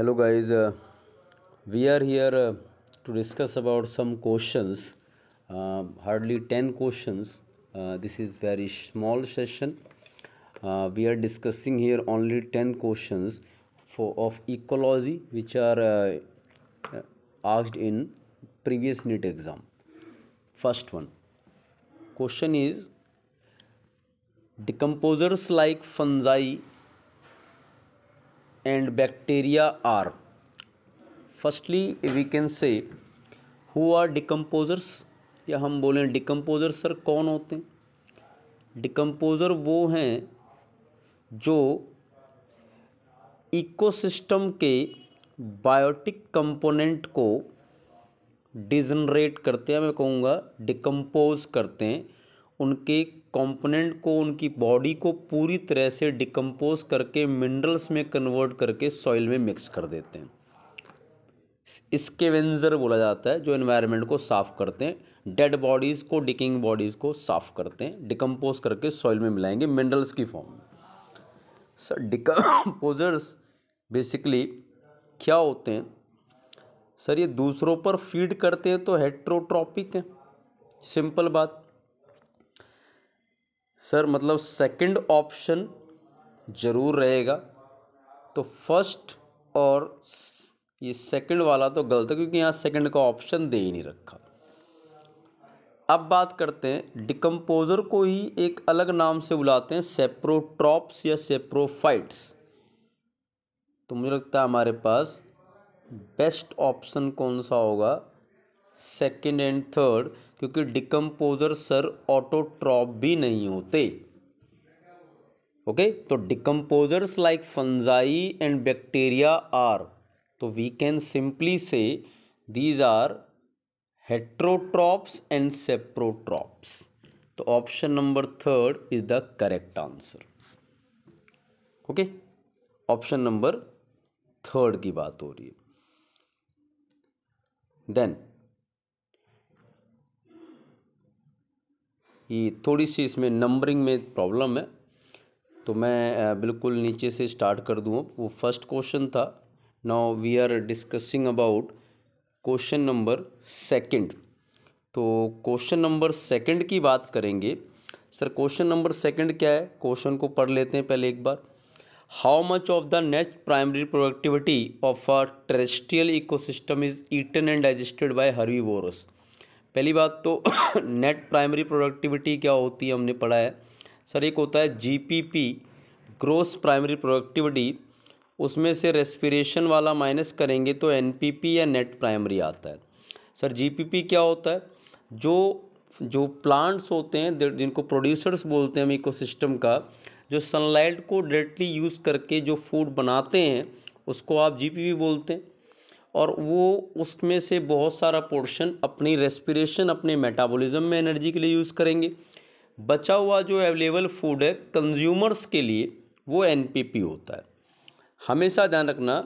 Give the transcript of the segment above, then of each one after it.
hello guys uh, we are here uh, to discuss about some questions uh, hardly 10 questions uh, this is very small session uh, we are discussing here only 10 questions for of ecology which are uh, asked in previous NIT exam first one question is decomposers like fungi and bacteria are firstly we can say who are decomposers या हम बोलें decomposer sir कौन होते हैं decomposer वो हैं जो ecosystem के बायोटिक कंपोनेंट को डिजनरेट करते हैं मैं कहूँगा डिकम्पोज करते हैं उनके कंपोनेंट को उनकी बॉडी को पूरी तरह से डिकम्पोज करके मिनरल्स में कन्वर्ट करके सॉइल में मिक्स कर देते हैं इस्केवेंजर बोला जाता है जो एनवायरनमेंट को साफ़ करते हैं डेड बॉडीज़ को डिकिंग बॉडीज़ को साफ़ करते हैं डिकम्पोज करके सॉइल में मिलाएंगे मिनरल्स की फॉर्म में सर डिकम्पोजर्स बेसिकली क्या होते हैं सर ये दूसरों पर फीड करते हैं तो हेट्रोट्रॉपिक हैं सिंपल बात सर मतलब सेकंड ऑप्शन ज़रूर रहेगा तो फर्स्ट और ये सेकंड वाला तो गलत है क्योंकि यहाँ सेकंड का ऑप्शन दे ही नहीं रखा अब बात करते हैं डिकम्पोज़र को ही एक अलग नाम से बुलाते हैं सेप्रोट्रॉप्स या सेप्रोफाइट्स तो मुझे लगता है हमारे पास बेस्ट ऑप्शन कौन सा होगा सेकेंड एंड थर्ड क्योंकि डिकम्पोजर सर ऑटोट्रॉप भी नहीं होते ओके okay? तो decomposers like fungi and bacteria are तो we can simply say these are heterotrophs and saprotrophs तो option number third is the correct answer okay option number third की बात हो रही है देन ये थोड़ी सी इसमें नंबरिंग में प्रॉब्लम है तो मैं बिल्कुल नीचे से स्टार्ट कर दूँ वो फर्स्ट क्वेश्चन था now we are discussing about question number second तो क्वेश्चन नंबर सेकंड की बात करेंगे सर क्वेश्चन नंबर सेकंड क्या है क्वेश्चन को पढ़ लेते हैं पहले एक बार how much of the net primary productivity of a terrestrial ecosystem is eaten and digested by वोरस पहली बात तो नेट प्राइमरी प्रोडक्टिविटी क्या होती है हमने पढ़ा है सर एक होता है जीपीपी ग्रोस प्राइमरी प्रोडक्टिविटी उसमें से रेस्पिरेशन वाला माइनस करेंगे तो एनपीपी या नेट प्राइमरी आता है सर जीपीपी क्या होता है जो जो प्लांट्स होते हैं जिनको प्रोड्यूसर्स बोलते हैं हम इको का जो सनलाइट को डायरेक्टली यूज़ करके जो फूड बनाते हैं उसको आप जी बोलते हैं और वो उसमें से बहुत सारा पोर्शन अपनी रेस्पिरेशन अपने मेटाबॉलिज्म में एनर्जी के लिए यूज़ करेंगे बचा हुआ जो अवेलेबल फूड है कंज्यूमर्स के लिए वो एन होता है हमेशा ध्यान रखना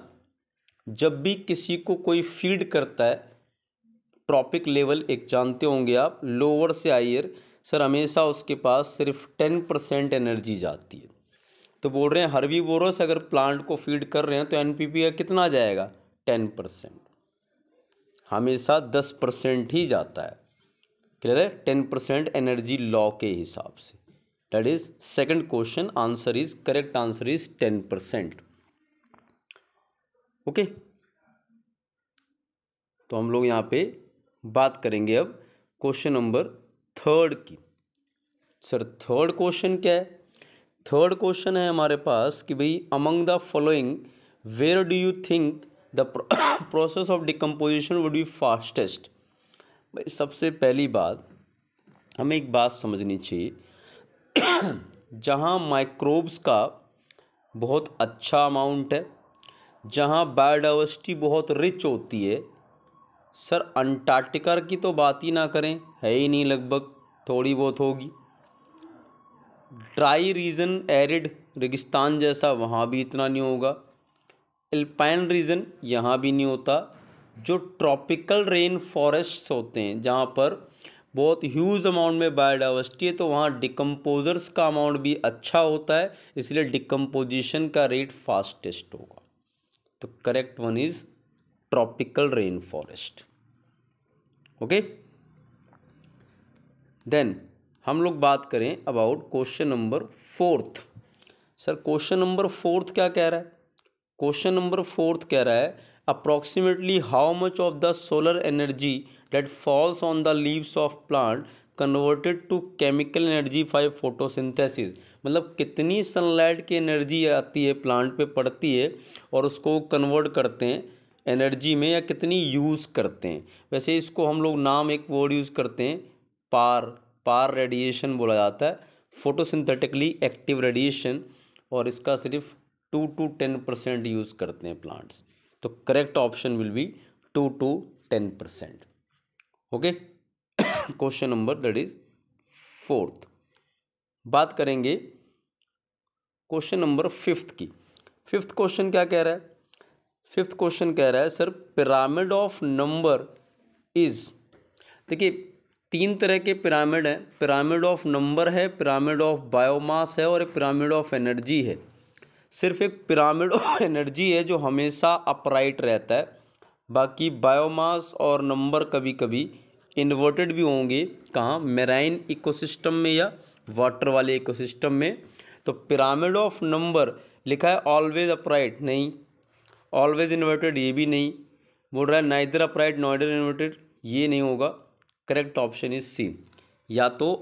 जब भी किसी को कोई फीड करता है ट्रॉपिक लेवल एक जानते होंगे आप लोअर से हाइयर सर हमेशा उसके पास सिर्फ टेन परसेंट एनर्जी जाती है तो बोल रहे हैं हरवी बोरस अगर प्लांट को फीड कर रहे हैं तो एन का कितना जाएगा टेन परसेंट हमेशा दस परसेंट ही जाता है क्लियर है टेन परसेंट एनर्जी लॉ के हिसाब से that is second question answer is correct answer is ten percent okay तो हम लोग यहाँ पे बात करेंगे अब क्वेश्चन नंबर थर्ड की सर थर्ड क्वेश्चन क्या है थर्ड क्वेश्चन है हमारे पास कि भाई among the following where do you think the process of decomposition would be fastest भाई सबसे पहली बात हमें एक बात समझनी चाहिए जहाँ माइक्रोब्स का बहुत अच्छा अमाउंट है जहाँ बायोडाइवर्सिटी बहुत रिच होती है सर अंटार्कटिका की तो बात ही ना करें है ही नहीं लगभग थोड़ी बहुत होगी ड्राई रीजन एरिड रेगिस्तान जैसा वहाँ भी इतना नहीं होगा एल्पाइन रीजन यहाँ भी नहीं होता जो ट्रॉपिकल रेन फॉरेस्ट होते हैं जहाँ पर बहुत ह्यूज अमाउंट में बायोडाइवर्सिटी है तो वहाँ डिकम्पोजर्स का अमाउंट भी अच्छा होता है इसलिए डिकम्पोजिशन का रेट फास्टेस्ट होगा तो correct one is tropical rain forest okay then हम लोग बात करें about question number fourth sir question number fourth क्या कह रहा है क्वेश्चन नंबर फोर्थ कह रहा है approximately how much of the solar energy that falls on the leaves of plant converted to chemical energy by photosynthesis मतलब कितनी sunlight की एनर्जी आती है प्लांट पे पड़ती है और उसको कन्वर्ट करते हैं एनर्जी में या कितनी यूज़ करते हैं वैसे इसको हम लोग नाम एक वर्ड यूज़ करते हैं पार पार रेडिएशन बोला जाता है फोटोसिंथेटिकली एक्टिव रेडिएशन और इसका सिर्फ two to ten percent use करते हैं प्लांट्स तो correct option will be two to ten percent okay question number that is fourth बात करेंगे क्वेश्चन नंबर फिफ्थ की फिफ्थ क्वेश्चन क्या कह रहा है फिफ्थ क्वेश्चन कह रहा है sir pyramid of number is देखिए तीन तरह के पिरामिड हैं पिरामिड ऑफ नंबर है पिरामिड ऑफ बायोमास है और पिरामिड ऑफ एनर्जी है सिर्फ एक पिरामिड ऑफ एनर्जी है जो हमेशा अपराइट रहता है बाकी बायोमास और नंबर कभी कभी इन्वर्टेड भी होंगे कहाँ मेराइन इकोसिस्टम में या वाटर वाले इकोसिस्टम में तो पिरामिड ऑफ नंबर लिखा है ऑलवेज अपराइट नहीं ऑलवेज इन्वर्टेड ये भी नहीं बोल रहा है नाइदर अपराइट नॉइडर इन्वर्टेड ये नहीं होगा करेक्ट ऑप्शन इज सी या तो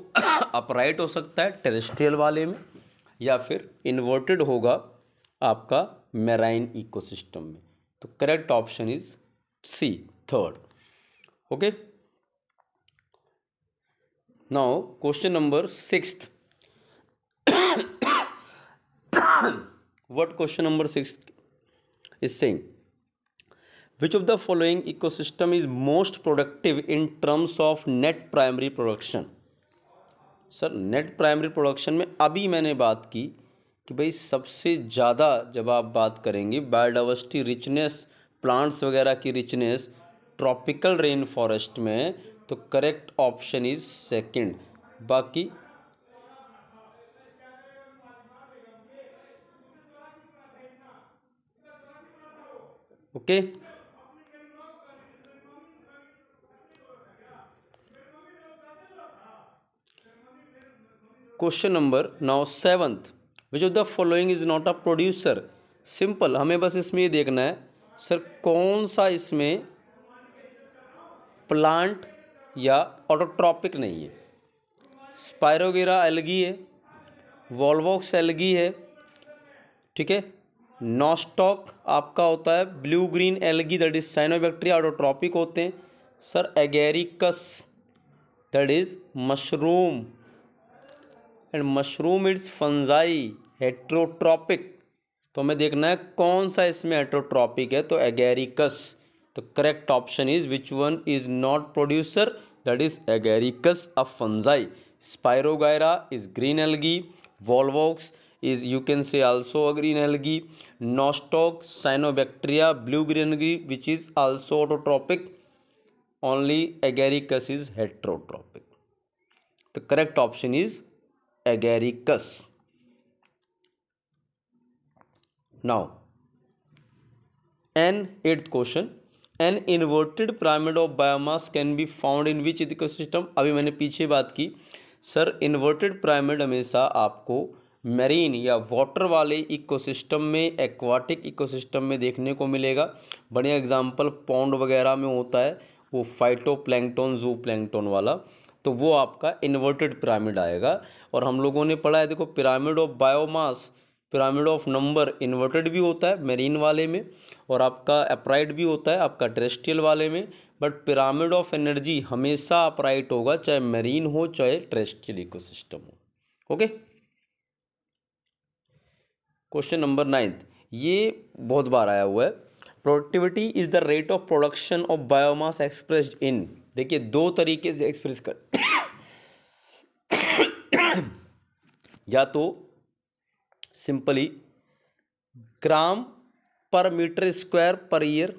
अपराइट हो सकता है टेरेस्ट्रियल वाले में या फिर इन्वर्टेड होगा आपका मेराइन इकोसिस्टम में तो correct option is C third okay now question number six what question number six is saying which of the following ecosystem is most productive in terms of net primary production sir net primary production में अभी मैंने बात की कि भाई सबसे ज़्यादा जब आप बात करेंगे बायोडावर्सिटी रिचनेस प्लांट्स वगैरह की रिचनेस ट्रॉपिकल रेन फॉरेस्ट में तो करेक्ट ऑप्शन इज सेकंड बाकी okay question number now seventh which of the following is not a producer simple हमें बस इसमें ये देखना है सर कौन सा इसमें प्लांट या ऑटोट्रॉपिक नहीं है स्पायरोगेरा एलगी है वॉल्वॉक्स एलगी है ठीक है नॉस्टॉक आपका होता है blue green algae that is cyanobacteria autotrophic होते हैं sir agaricus that is mushroom and mushroom it's fungi heterotrophic तो हमें देखना है कौन सा इसमें हेट्रोट्रॉपिक है तो एगेरिकस तो correct option is which one is not producer that is agaricus a fungi spirogyra is green algae volvox is you can say also a green algae nostoc cyanobacteria blue green algae which is also autotrophic only agaricus is heterotrophic तो correct option is agaricus now an eighth question an inverted pyramid of biomass can be found in which ecosystem अभी मैंने पीछे बात की sir inverted pyramid हमेशा आपको marine या water वाले इकोसिस्टम में एक्वाटिक इकोसिस्टम में देखने को मिलेगा बढ़िया एग्जांपल पौंड वगैरह में होता है वो फाइटो प्लैंकटोन जू प्लैंकटोन वाला तो वो आपका इन्वर्टेड पिरामिड आएगा और हम लोगों ने पढ़ा है देखो pyramid of biomass pyramid of number inverted भी होता है मेरीन वाले में और आपका अपराइट भी होता है आपका टेरेस्ट्रियल वाले में बट पिरामिड ऑफ एनर्जी हमेशा अपराइट होगा चाहे मेरीन हो चाहे टेरेस्ट्रियल इकोसिस्टम हो ओके क्वेश्चन नंबर नाइन्थ ये बहुत बार आया हुआ है productivity is the rate of production of biomass expressed in देखिए दो तरीके से एक्सप्रेस कर या तो सिंपली ग्राम पर मीटर स्क्वायर पर ईयर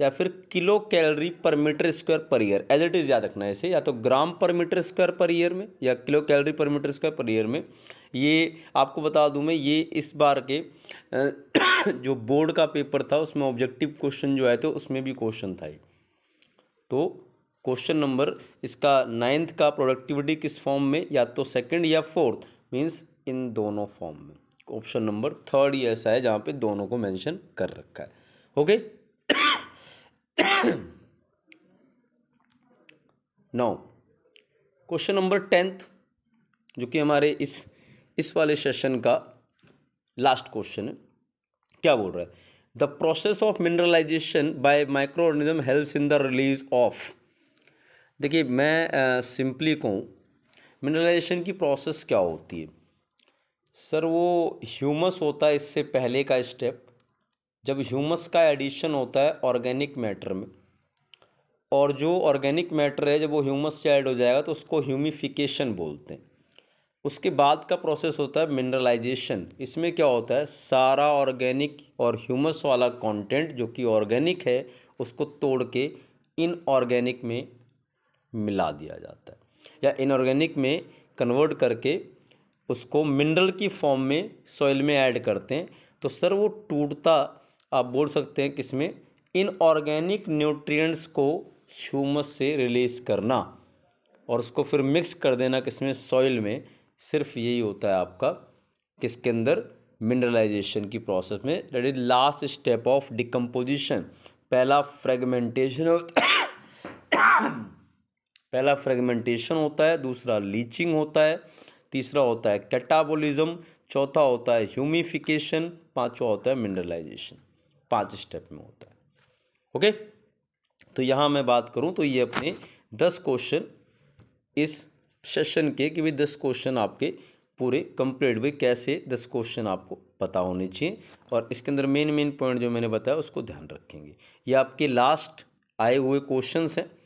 या फिर kilocalorie per metre square per year as it is याद रखना है इसे या तो ग्राम पर मीटर स्क्वायर पर ईयर में या kilocalorie per metre square per year में ये आपको बता दूं मैं ये इस बार के जो बोर्ड का पेपर था उसमें ऑब्जेक्टिव क्वेश्चन जो आए थे उसमें भी क्वेश्चन था ये तो क्वेश्चन नंबर इसका नाइन्थ का प्रोडक्टिविटी किस फॉर्म में या तो सेकंड या फोर्थ मींस इन दोनों फॉर्म में ऑप्शन नंबर थर्ड ही ऐसा है जहाँ पे दोनों को मेंशन कर रखा है ओके नौ क्वेश्चन नंबर टेंथ जो कि हमारे इस इस वाले सेशन का लास्ट क्वेश्चन है क्या बोल रहा है the process of mineralization by microorganism helps in the release of देखिए मैं सिंपली कहूँ मिनरलाइजेशन की प्रोसेस क्या होती है सर वो ह्यूमस होता है इससे पहले का स्टेप जब ह्यूमस का एडिशन होता है ऑर्गेनिक मैटर में और जो ऑर्गेनिक मैटर है जब वो ह्यूमस से ऐड हो जाएगा तो उसको ह्यूमिफिकेशन बोलते हैं उसके बाद का प्रोसेस होता है मिनरलाइजेशन इसमें क्या होता है सारा ऑर्गेनिक और ह्यूमस वाला कंटेंट जो कि ऑर्गेनिक है उसको तोड़ के इनऑर्गेनिक में मिला दिया जाता है या इनऑर्गेनिक में कन्वर्ट करके उसको मिनरल की फॉर्म में सॉइल में ऐड करते हैं तो सर वो टूटता आप बोल सकते हैं कि इसमें इनऑर्गेनिक न्यूट्रियस को ह्यूमस से रिलीज़ करना और उसको फिर मिक्स कर देना किसमें सॉइल में सिर्फ यही होता है आपका किसके अंदर मिनरलाइजेशन की प्रोसेस में that is last step of decomposition पहला फ्रेगमेंटेशन पहला फ्रेगमेंटेशन होता है दूसरा लीचिंग होता है तीसरा होता है कैटाबोलिज्म चौथा होता है ह्यूमिफिकेशन पांचवा होता है मिनरलाइजेशन पांच स्टेप में होता है ओके तो यहाँ मैं बात करूँ तो ये अपने दस क्वेश्चन इस सेशन के कि भाई दस क्वेश्चन आपके पूरे कंप्लीट भी कैसे दस क्वेश्चन आपको पता होने चाहिए और इसके अंदर मेन मेन पॉइंट जो मैंने बताया उसको ध्यान रखेंगे ये आपके लास्ट आए हुए क्वेश्चंस हैं